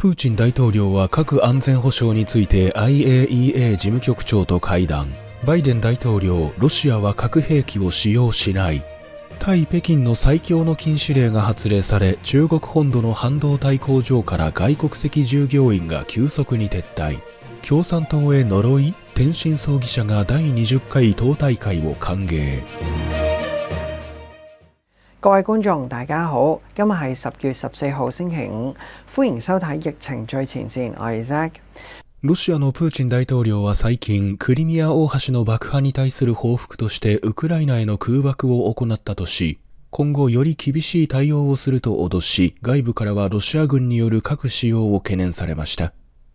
プーチン大統領は核安全保障について IAEA 事務局長と会談。バイデン大統領、ロシアは核兵器を使用しない。対北京の最強の禁止令が発令され、中国本土の半導体工場から外国籍従業員が急速に撤退。共産党へ呪い天津葬儀社が第20回党大会を歓迎。各位观众，大家好，今日係十月十四號星期五，迎收睇《疫情最前我 Zack。ロシアのプーチン大統領は最近、クリミア大橋の爆破に対する報復としてウクライナへの空爆を行ったとし、今後より厳しい対応をすると脅し、外部からはロシア軍による核使用を懸念されました。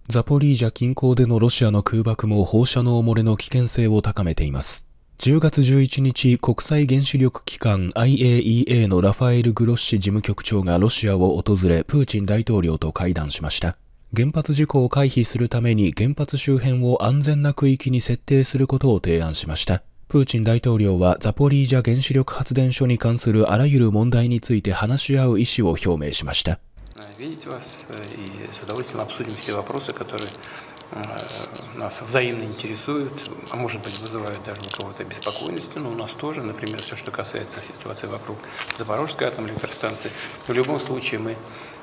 ザポリージャ近郊でのロシアの空爆も放射能漏れの危険性を高めています。10月11日、国際原子力機関 IAEA のラファエル・グロッシ事務局長がロシアを訪れ、プーチン大統領と会談しました。原発事故を回避するために原発周辺を安全な区域に設定することを提案しました。プーチン大統領はザポリージャ原子力発電所に関するあらゆる問題について話し合う意思を表明しました。Э, нас взаимно интересуют, а может быть вызывают даже у кого-то беспокойность, но у нас тоже, например, все, что касается ситуации вокруг Запорожской атомной электростанции, в любом случае мы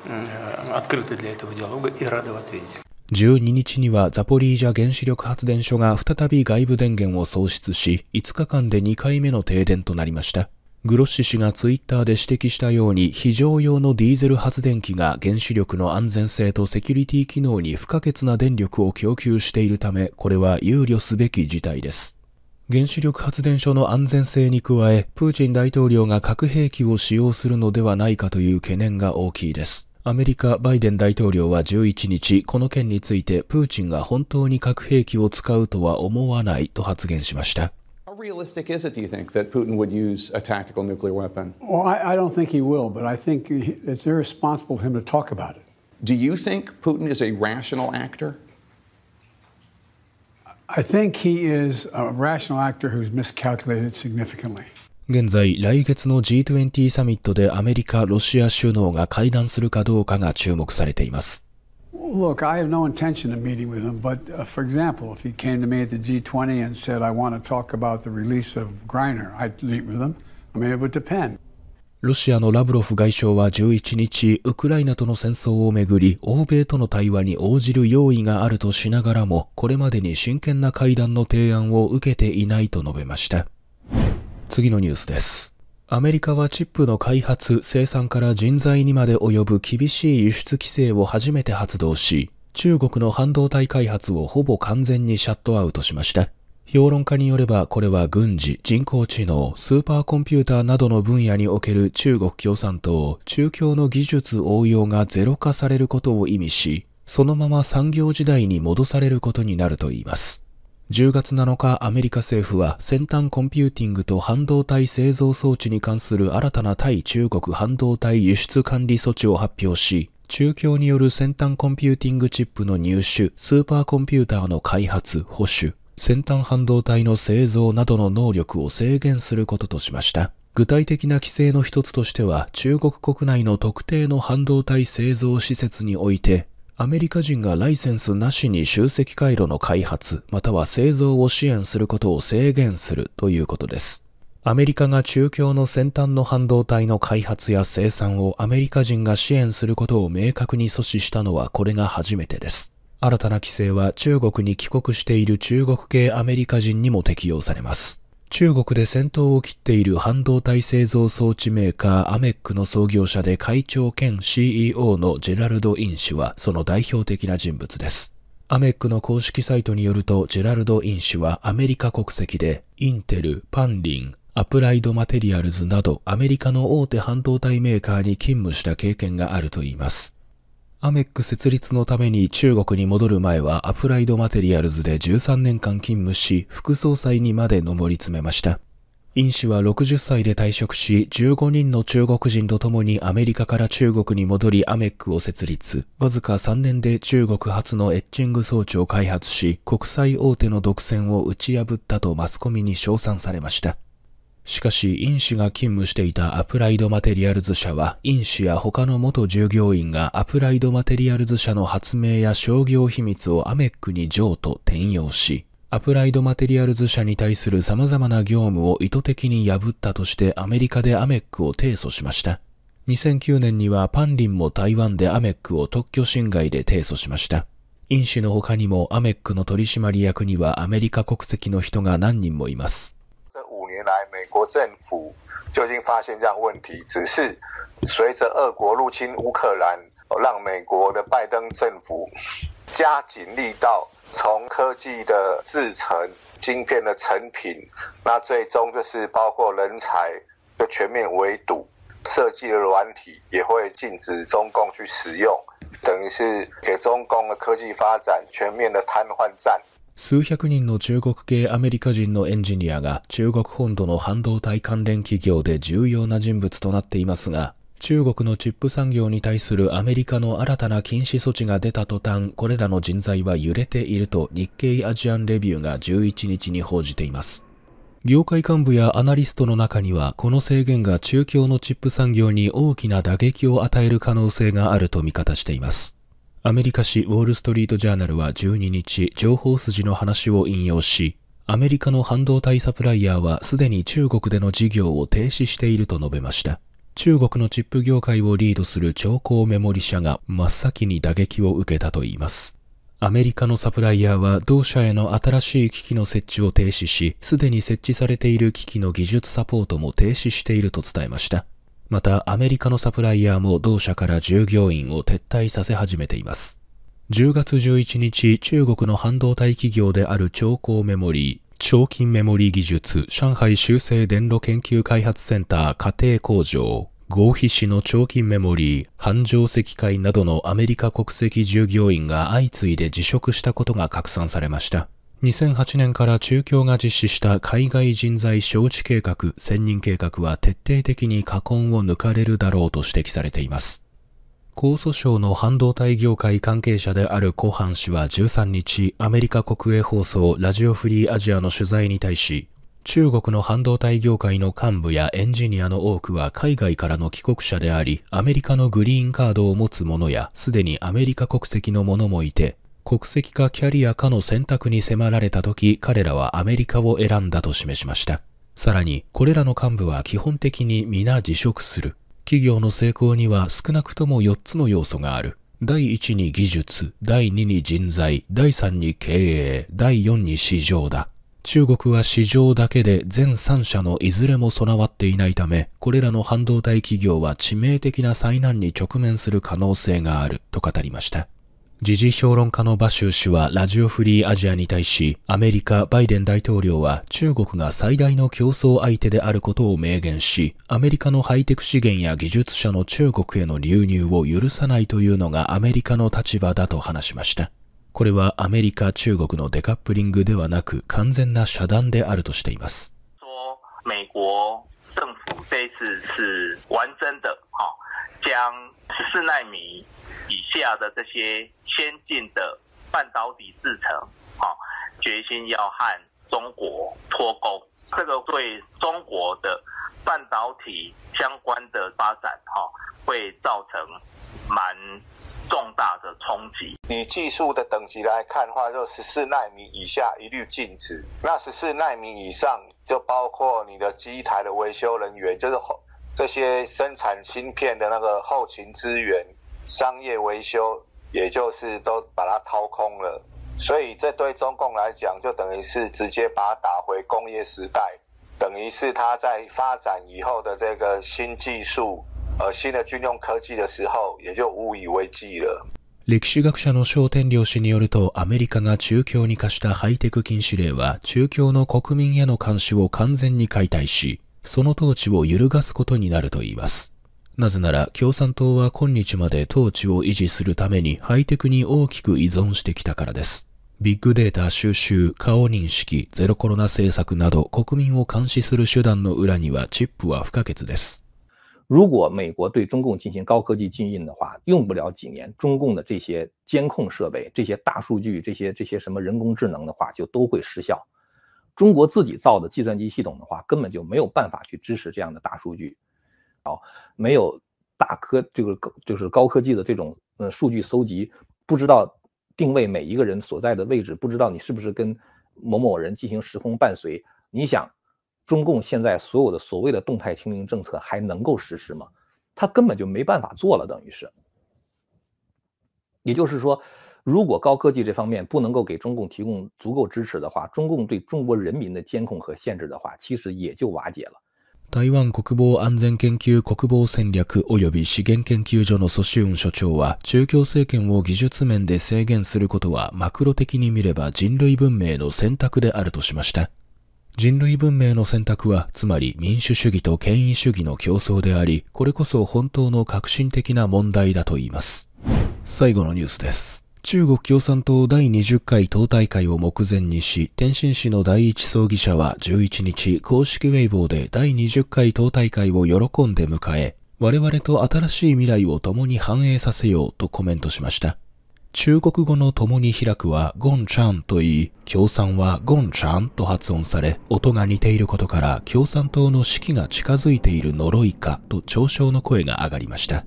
э, открыты для этого диалога и рады в ответить.12 日にはザポリージャ原子力発電所が再び外部電源を喪失し、5日間で2回目の停電となりました。グロッシ氏がツイッターで指摘したように非常用のディーゼル発電機が原子力の安全性とセキュリティ機能に不可欠な電力を供給しているためこれは憂慮すべき事態です原子力発電所の安全性に加えプーチン大統領が核兵器を使用するのではないかという懸念が大きいですアメリカ、バイデン大統領は11日、この件についてプーチンが本当に核兵器を使うとは思わないと発言しました。realistic is it, do you think, that Putin would use a tactical nuclear weapon? Well, I, I don't think he will, but I think it's irresponsible of him to talk about it. Do you think Putin is a rational actor? I think he is a rational actor who's miscalculated significantly. 現在、来月の G20 サミットでアメリカ・ロシア首脳が会談するかどうかが注目されています。Look, I have no intention of meeting with him, but uh, for example, if he came to me at the G20 and said, I want to talk about the release of Griner, I'd meet with him. I mean, it would depend. ロシアのラブロフ外相は11日、ウクライナとの戦争をめぐり、欧米との対話に応じる用意があるとしながらも、これまでに真剣な会談の提案を受けていないと述べました。次のニュースです。アメリカはチップの開発、生産から人材にまで及ぶ厳しい輸出規制を初めて発動し、中国の半導体開発をほぼ完全にシャットアウトしました。評論家によればこれは軍事、人工知能、スーパーコンピューターなどの分野における中国共産党、中共の技術応用がゼロ化されることを意味し、そのまま産業時代に戻されることになると言います。10月7日アメリカ政府は先端コンピューティングと半導体製造装置に関する新たな対中国半導体輸出管理措置を発表し、中共による先端コンピューティングチップの入手、スーパーコンピューターの開発、保守、先端半導体の製造などの能力を制限することとしました。具体的な規制の一つとしては、中国国内の特定の半導体製造施設において、アメリカ人がライセンスなしに集積回路の開発または製造を支援することを制限するということです。アメリカが中共の先端の半導体の開発や生産をアメリカ人が支援することを明確に阻止したのはこれが初めてです。新たな規制は中国に帰国している中国系アメリカ人にも適用されます。中国で先頭を切っている半導体製造装置メーカーアメックの創業者で会長兼 CEO のジェラルド・イン氏はその代表的な人物です。アメックの公式サイトによるとジェラルド・イン氏はアメリカ国籍でインテル、パンリン、アプライドマテリアルズなどアメリカの大手半導体メーカーに勤務した経験があるといいます。アメック設立のために中国に戻る前はアプライドマテリアルズで13年間勤務し、副総裁にまで上り詰めました。尹氏は60歳で退職し、15人の中国人と共にアメリカから中国に戻りアメックを設立。わずか3年で中国初のエッチング装置を開発し、国際大手の独占を打ち破ったとマスコミに称賛されました。しかし、因子が勤務していたアプライドマテリアルズ社は、因子や他の元従業員がアプライドマテリアルズ社の発明や商業秘密をアメックに譲渡転用し、アプライドマテリアルズ社に対する様々な業務を意図的に破ったとしてアメリカでアメックを提訴しました。2009年にはパンリンも台湾でアメックを特許侵害で提訴しました。因子の他にもアメックの取締役にはアメリカ国籍の人が何人もいます。原来美国政府就已经发现这样问题，只是随着俄国入侵乌克兰，让美国的拜登政府加紧力道，从科技的制成、晶片的成品，那最终就是包括人才的全面围堵，设计的软体也会禁止中共去使用，等于是给中共的科技发展全面的瘫痪战。数百人の中国系アメリカ人のエンジニアが中国本土の半導体関連企業で重要な人物となっていますが、中国のチップ産業に対するアメリカの新たな禁止措置が出た途端、これらの人材は揺れていると日経アジアンレビューが11日に報じています。業界幹部やアナリストの中には、この制限が中共のチップ産業に大きな打撃を与える可能性があると見方しています。アメリカ紙ウォールストリートジャーナルは12日、情報筋の話を引用し、アメリカの半導体サプライヤーはすでに中国での事業を停止していると述べました。中国のチップ業界をリードする超高メモリ社が真っ先に打撃を受けたといいます。アメリカのサプライヤーは同社への新しい機器の設置を停止し、すでに設置されている機器の技術サポートも停止していると伝えました。またアメリカのサプライヤーも同社から従業員を撤退させ始めています。10月11日、中国の半導体企業である超高メモリー、超金メモリー技術上海修正電路研究開発センター家庭工場合皮市の長金メモリー、繁盛石灰などのアメリカ国籍従業員が相次いで辞職したことが拡散されました。2008年から中共が実施した海外人材招致計画、専任計画は徹底的に禍根を抜かれるだろうと指摘されています。江蘇省の半導体業界関係者であるコハン氏は13日、アメリカ国営放送ラジオフリーアジアの取材に対し、中国の半導体業界の幹部やエンジニアの多くは海外からの帰国者であり、アメリカのグリーンカードを持つ者や、すでにアメリカ国籍の者もいて、国籍かキャリアかの選択に迫られた時彼らはアメリカを選んだと示しましたさらにこれらの幹部は基本的に皆辞職する企業の成功には少なくとも4つの要素がある第1に技術第2に人材第3に経営第4に市場だ中国は市場だけで全3社のいずれも備わっていないため、これらの半導体企業は致命的な災難に直面する可能性があると語りました。時事評論家のバシュー氏はラジオフリーアジアに対し、アメリカ、バイデン大統領は中国が最大の競争相手であることを明言し、アメリカのハイテク資源や技術者の中国への流入を許さないというのがアメリカの立場だと話しました。これはアメリカ、中国のデカップリングではなく完全な遮断であるとしています。以下的这些先进的半导体制成，啊，决心要和中国脱钩，这个对中国的半导体相关的发展，哈，会造成蛮重大的冲击。以技术的等级来看的话，就十四纳米以下一律禁止。那十四纳米以上，就包括你的机台的维修人员，就是后这些生产芯片的那个后勤资源。商业维修，也就是都把它掏空了，所以这对中共来讲，就等于是直接把它打回工业时代，等于是它在发展以后的这个新技术，呃，新的军用科技的时候，也就无以为继了。歴史学者の良によると、アメリカが中共に課したハイテク禁止令は、中共の国民への監視を完全に解体し、その統治を揺るがすことになるといいます。なぜなら共産党は今日まで統治を維持するためにハイテクに大きく依存してきたからです。ビッグデータ収集、顔認識、ゼロコロナ政策など国民を監視する手段の裏にはチップは不可欠です。如果美国对中共进行高科技禁运的话，用不了几年，中共的这些监控设备、这些大数据、这些这些什么人工智能的话，就都会失效。中国自己造的计算机系统的话，根本就没有办法去支持这样的大数据。哦，没有大科，这个就是高科技的这种，嗯，数据搜集，不知道定位每一个人所在的位置，不知道你是不是跟某某人进行时空伴随。你想，中共现在所有的所谓的动态清零政策还能够实施吗？他根本就没办法做了，等于是。也就是说，如果高科技这方面不能够给中共提供足够支持的话，中共对中国人民的监控和限制的话，其实也就瓦解了。台湾国防安全研究国防戦略及び資源研究所の蘇ウン所長は、中共政権を技術面で制限することはマクロ的に見れば人類文明の選択であるとしました。人類文明の選択は、つまり民主主義と権威主義の競争であり、これこそ本当の革新的な問題だと言います。最後のニュースです。中国共産党第20回党大会を目前にし、天津市の第一葬儀社は11日、公式ウェイボーで第20回党大会を喜んで迎え、我々と新しい未来を共に反映させようとコメントしました。中国語の共に開くはゴンチャンと言い、共産はゴンチャンと発音され、音が似ていることから共産党の士気が近づいている呪いかと嘲笑の声が上がりました。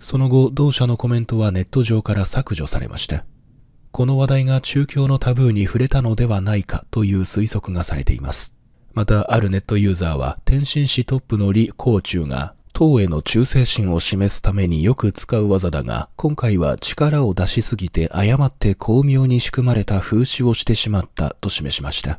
その後、同社のコメントはネット上から削除されました。この話題が中共のタブーに触れたのではないかという推測がされています。また、あるネットユーザーは、天津市トップの李光中が、党への忠誠心を示すためによく使う技だが、今回は力を出しすぎて誤って巧妙に仕組まれた風刺をしてしまったと示しました。